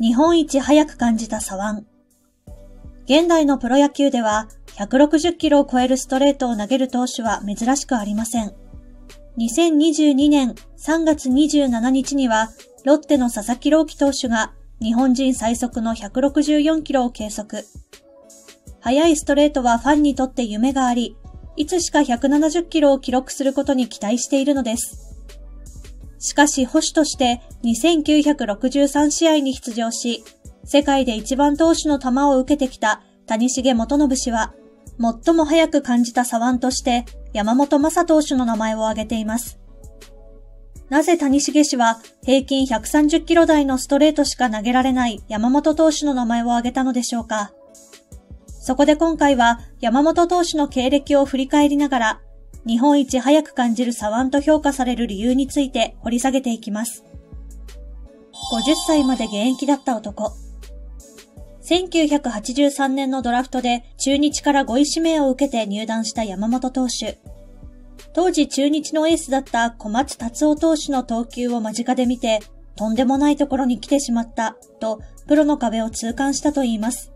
日本一早く感じた左腕。現代のプロ野球では160キロを超えるストレートを投げる投手は珍しくありません。2022年3月27日にはロッテの佐々木朗希投手が日本人最速の164キロを計測。速いストレートはファンにとって夢があり、いつしか170キロを記録することに期待しているのです。しかし保守として2963試合に出場し、世界で一番投手の球を受けてきた谷重元信氏は、最も早く感じた左腕として山本正投手の名前を挙げています。なぜ谷重氏は平均130キロ台のストレートしか投げられない山本投手の名前を挙げたのでしょうかそこで今回は山本投手の経歴を振り返りながら、日本一早く感じる左腕と評価される理由について掘り下げていきます。50歳まで現役だった男。1983年のドラフトで中日から5位指名を受けて入団した山本投手。当時中日のエースだった小松達夫投手の投球を間近で見て、とんでもないところに来てしまった、とプロの壁を痛感したといいます。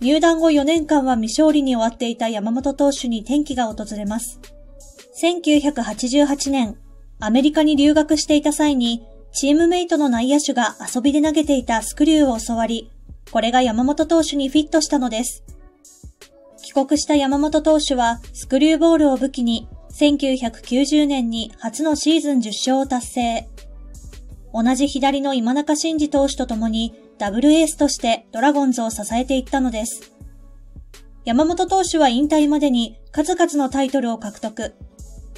入団後4年間は未勝利に終わっていた山本投手に転機が訪れます。1988年、アメリカに留学していた際に、チームメイトの内野手が遊びで投げていたスクリューを教わり、これが山本投手にフィットしたのです。帰国した山本投手は、スクリューボールを武器に、1990年に初のシーズン10勝を達成。同じ左の今中慎二投手と共に、ダブルエースとしてドラゴンズを支えていったのです。山本投手は引退までに数々のタイトルを獲得。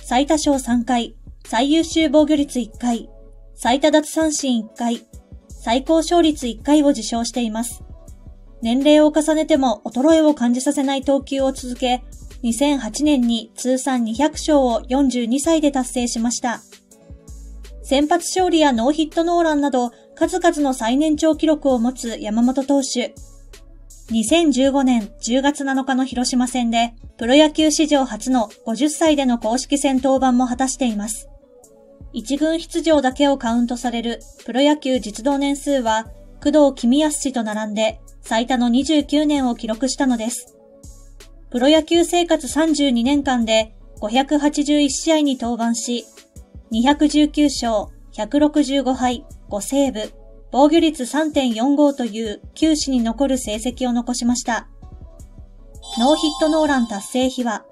最多勝3回、最優秀防御率1回、最多奪三振1回、最高勝率1回を受賞しています。年齢を重ねても衰えを感じさせない投球を続け、2008年に通算200勝を42歳で達成しました。先発勝利やノーヒットノーランなど数々の最年長記録を持つ山本投手。2015年10月7日の広島戦で、プロ野球史上初の50歳での公式戦登板も果たしています。一軍出場だけをカウントされるプロ野球実動年数は、工藤公康氏と並んで最多の29年を記録したのです。プロ野球生活32年間で581試合に登板し、219勝165敗5セーブ、防御率3.45という球史に残る成績を残しました。ノーヒットノーラン達成日は、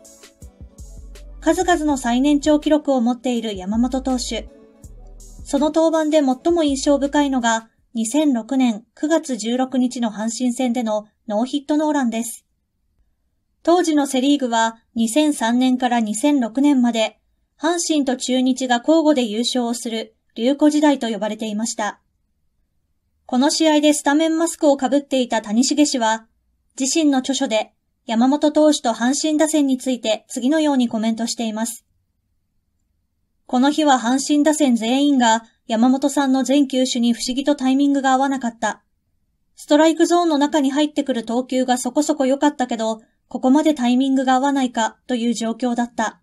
数々の最年長記録を持っている山本投手。その登板で最も印象深いのが、2006年9月16日の阪神戦でのノーヒットノーランです。当時のセリーグは2003年から2006年まで、阪神と中日が交互で優勝をする流行時代と呼ばれていました。この試合でスタメンマスクをかぶっていた谷繁氏は、自身の著書で山本投手と阪神打線について次のようにコメントしています。この日は阪神打線全員が山本さんの全球種に不思議とタイミングが合わなかった。ストライクゾーンの中に入ってくる投球がそこそこ良かったけど、ここまでタイミングが合わないかという状況だった。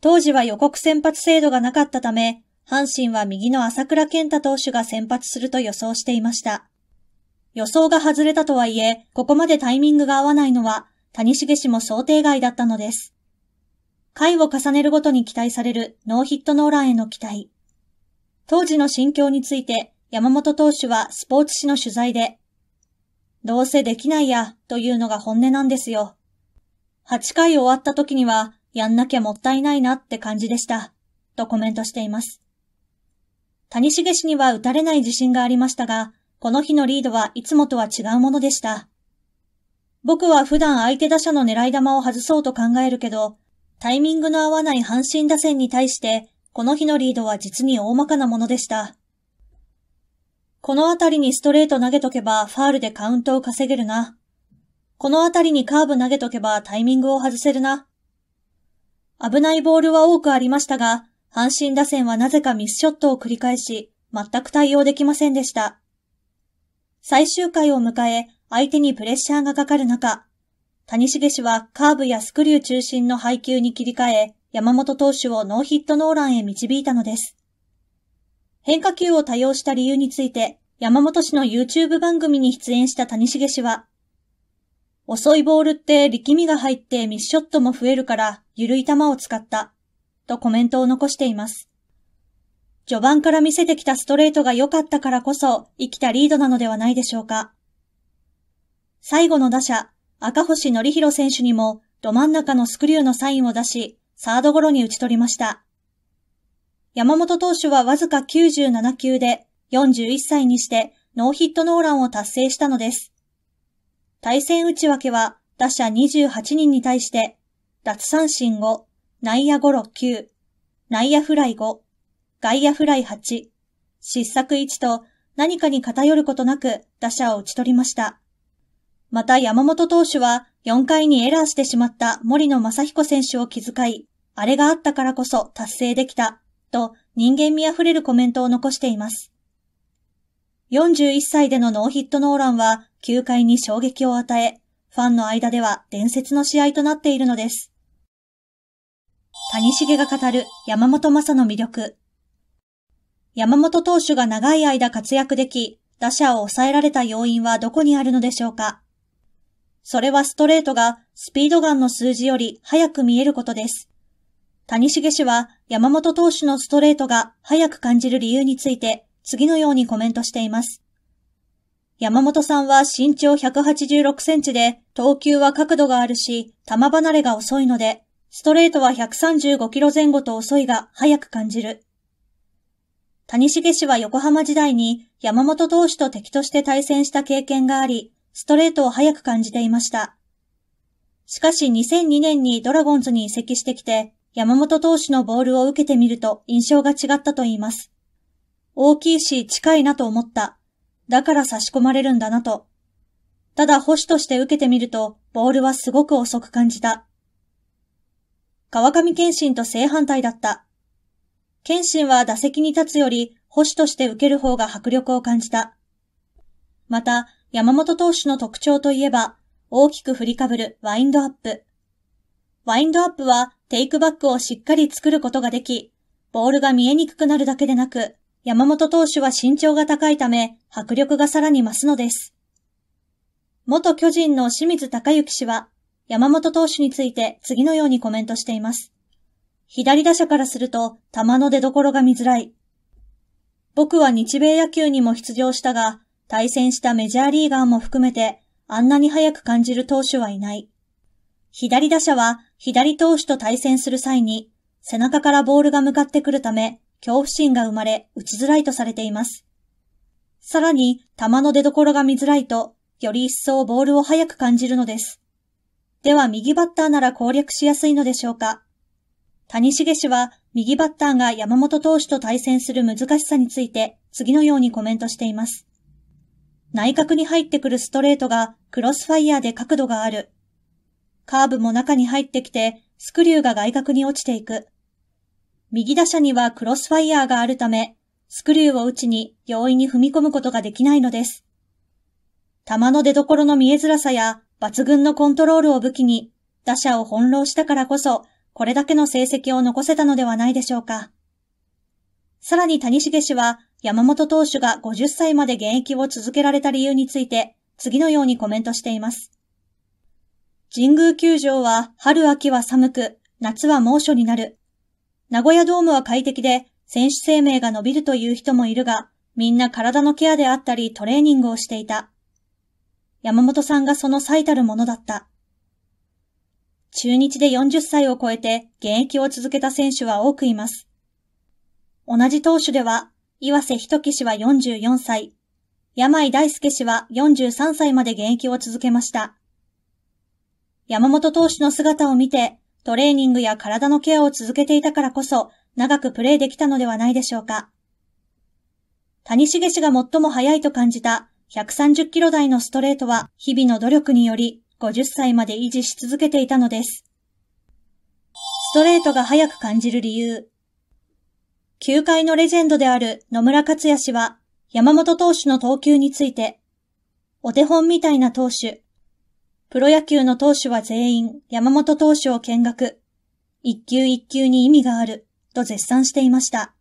当時は予告先発制度がなかったため、阪神は右の朝倉健太投手が先発すると予想していました。予想が外れたとはいえ、ここまでタイミングが合わないのは、谷繁氏も想定外だったのです。回を重ねるごとに期待されるノーヒットノーランへの期待。当時の心境について、山本投手はスポーツ紙の取材で、どうせできないや、というのが本音なんですよ。8回終わった時には、やんなきゃもったいないなって感じでした、とコメントしています。谷重氏には打たれない自信がありましたが、この日のリードはいつもとは違うものでした。僕は普段相手打者の狙い球を外そうと考えるけど、タイミングの合わない阪神打線に対して、この日のリードは実に大まかなものでした。このあたりにストレート投げとけばファールでカウントを稼げるな。このあたりにカーブ投げとけばタイミングを外せるな。危ないボールは多くありましたが、阪神打線はなぜかミスショットを繰り返し、全く対応できませんでした。最終回を迎え、相手にプレッシャーがかかる中、谷重氏はカーブやスクリュー中心の配球に切り替え、山本投手をノーヒットノーランへ導いたのです。変化球を多用した理由について、山本氏の YouTube 番組に出演した谷重氏は、遅いボールって力みが入ってミスショットも増えるから、緩い球を使った。とコメントを残しています。序盤から見せてきたストレートが良かったからこそ生きたリードなのではないでしょうか。最後の打者、赤星則弘選手にもど真ん中のスクリューのサインを出し、サードゴロに打ち取りました。山本投手はわずか97球で41歳にしてノーヒットノーランを達成したのです。対戦打ち分けは打者28人に対して、脱三振後、内野ゴロ9、内野フライ5、外野フライ8、失策1と何かに偏ることなく打者を打ち取りました。また山本投手は4回にエラーしてしまった森野正彦選手を気遣い、あれがあったからこそ達成できた、と人間味あふれるコメントを残しています。41歳でのノーヒットノーランは球界に衝撃を与え、ファンの間では伝説の試合となっているのです。谷繁が語る山本正の魅力。山本投手が長い間活躍でき、打者を抑えられた要因はどこにあるのでしょうかそれはストレートがスピードガンの数字より早く見えることです。谷繁氏は山本投手のストレートが早く感じる理由について次のようにコメントしています。山本さんは身長186センチで投球は角度があるし、球離れが遅いのでストレートは135キロ前後と遅いが速く感じる。谷重氏は横浜時代に山本投手と敵として対戦した経験があり、ストレートを速く感じていました。しかし2002年にドラゴンズに移籍してきて、山本投手のボールを受けてみると印象が違ったと言います。大きいし近いなと思った。だから差し込まれるんだなと。ただ保守として受けてみると、ボールはすごく遅く感じた。川上健信と正反対だった。健信は打席に立つより、保守として受ける方が迫力を感じた。また、山本投手の特徴といえば、大きく振りかぶるワインドアップ。ワインドアップは、テイクバックをしっかり作ることができ、ボールが見えにくくなるだけでなく、山本投手は身長が高いため、迫力がさらに増すのです。元巨人の清水隆之氏は、山本投手について次のようにコメントしています。左打者からすると球の出所が見づらい。僕は日米野球にも出場したが、対戦したメジャーリーガーも含めて、あんなに早く感じる投手はいない。左打者は左投手と対戦する際に、背中からボールが向かってくるため、恐怖心が生まれ、打ちづらいとされています。さらに、球の出所が見づらいと、より一層ボールを早く感じるのです。では右バッターなら攻略しやすいのでしょうか谷繁氏は右バッターが山本投手と対戦する難しさについて次のようにコメントしています。内角に入ってくるストレートがクロスファイヤーで角度がある。カーブも中に入ってきてスクリューが外角に落ちていく。右打者にはクロスファイヤーがあるため、スクリューを打ちに容易に踏み込むことができないのです。球の出所の見えづらさや抜群のコントロールを武器に、打者を翻弄したからこそ、これだけの成績を残せたのではないでしょうか。さらに谷重氏は、山本投手が50歳まで現役を続けられた理由について、次のようにコメントしています。神宮球場は春秋は寒く、夏は猛暑になる。名古屋ドームは快適で、選手生命が伸びるという人もいるが、みんな体のケアであったりトレーニングをしていた。山本さんがその最たるものだった。中日で40歳を超えて現役を続けた選手は多くいます。同じ投手では、岩瀬仁樹氏は44歳、山井大輔氏は43歳まで現役を続けました。山本投手の姿を見て、トレーニングや体のケアを続けていたからこそ、長くプレーできたのではないでしょうか。谷繁氏が最も早いと感じた130キロ台のストレートは日々の努力により50歳まで維持し続けていたのです。ストレートが速く感じる理由。球界のレジェンドである野村克也氏は山本投手の投球について、お手本みたいな投手。プロ野球の投手は全員山本投手を見学。一球一球に意味がある、と絶賛していました。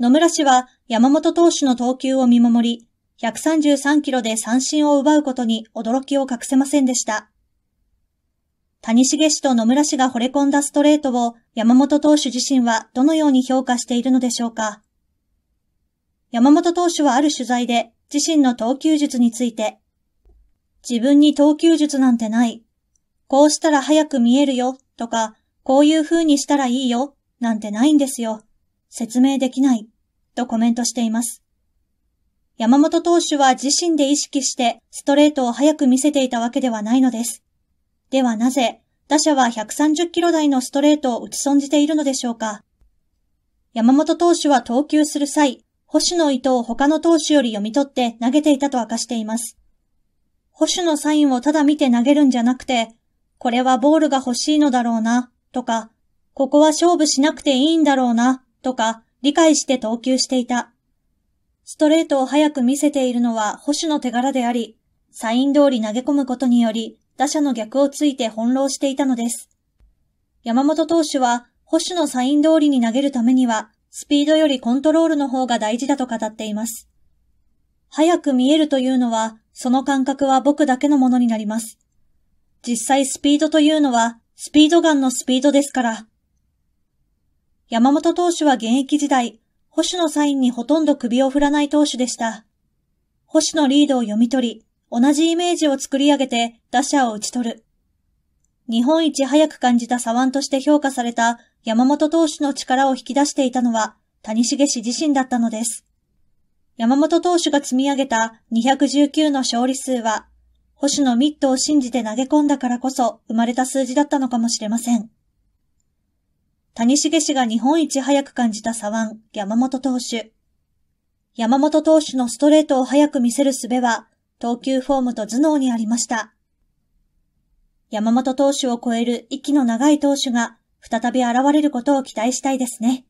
野村氏は山本投手の投球を見守り、133キロで三振を奪うことに驚きを隠せませんでした。谷繁氏と野村氏が惚れ込んだストレートを山本投手自身はどのように評価しているのでしょうか。山本投手はある取材で自身の投球術について、自分に投球術なんてない。こうしたら早く見えるよとか、こういう風にしたらいいよなんてないんですよ。説明できないとコメントしています。山本投手は自身で意識してストレートを早く見せていたわけではないのです。ではなぜ、打者は130キロ台のストレートを打ち損じているのでしょうか山本投手は投球する際、保守の意図を他の投手より読み取って投げていたと明かしています。保守のサインをただ見て投げるんじゃなくて、これはボールが欲しいのだろうな、とか、ここは勝負しなくていいんだろうな、とか、理解して投球していた。ストレートを早く見せているのは保守の手柄であり、サイン通り投げ込むことにより、打者の逆をついて翻弄していたのです。山本投手は、保守のサイン通りに投げるためには、スピードよりコントロールの方が大事だと語っています。早く見えるというのは、その感覚は僕だけのものになります。実際スピードというのは、スピードガンのスピードですから。山本投手は現役時代、保守のサインにほとんど首を振らない投手でした。保守のリードを読み取り、同じイメージを作り上げて打者を打ち取る。日本一早く感じた左腕として評価された山本投手の力を引き出していたのは谷重氏自身だったのです。山本投手が積み上げた219の勝利数は、保守のミットを信じて投げ込んだからこそ生まれた数字だったのかもしれません。谷繁氏が日本一早く感じた左腕、山本投手。山本投手のストレートを早く見せる術は、投球フォームと頭脳にありました。山本投手を超える息の長い投手が再び現れることを期待したいですね。